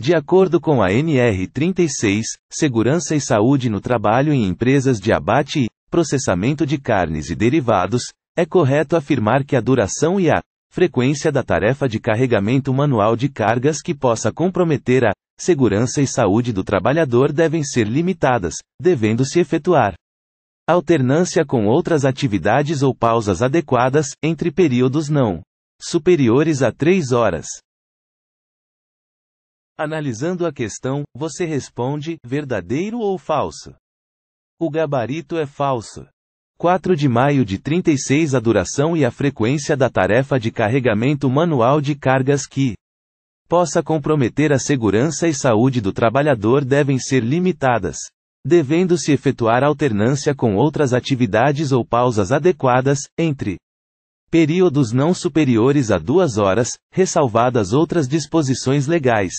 De acordo com a NR 36, Segurança e Saúde no Trabalho em Empresas de Abate e Processamento de Carnes e Derivados, é correto afirmar que a duração e a frequência da tarefa de carregamento manual de cargas que possa comprometer a segurança e saúde do trabalhador devem ser limitadas, devendo-se efetuar alternância com outras atividades ou pausas adequadas, entre períodos não superiores a três horas. Analisando a questão, você responde: verdadeiro ou falso? O gabarito é falso. 4 de maio de 36 A duração e a frequência da tarefa de carregamento manual de cargas que possa comprometer a segurança e saúde do trabalhador devem ser limitadas, devendo-se efetuar alternância com outras atividades ou pausas adequadas, entre períodos não superiores a duas horas, ressalvadas outras disposições legais.